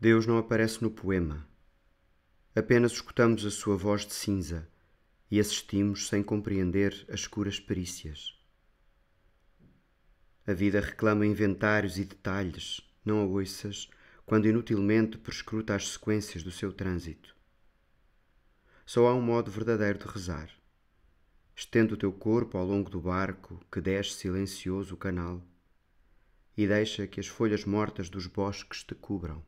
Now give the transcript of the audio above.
Deus não aparece no poema. Apenas escutamos a sua voz de cinza e assistimos sem compreender as escuras perícias. A vida reclama inventários e detalhes, não a ouças, quando inutilmente prescruta as sequências do seu trânsito. Só há um modo verdadeiro de rezar. Estende o teu corpo ao longo do barco que desce silencioso o canal e deixa que as folhas mortas dos bosques te cubram.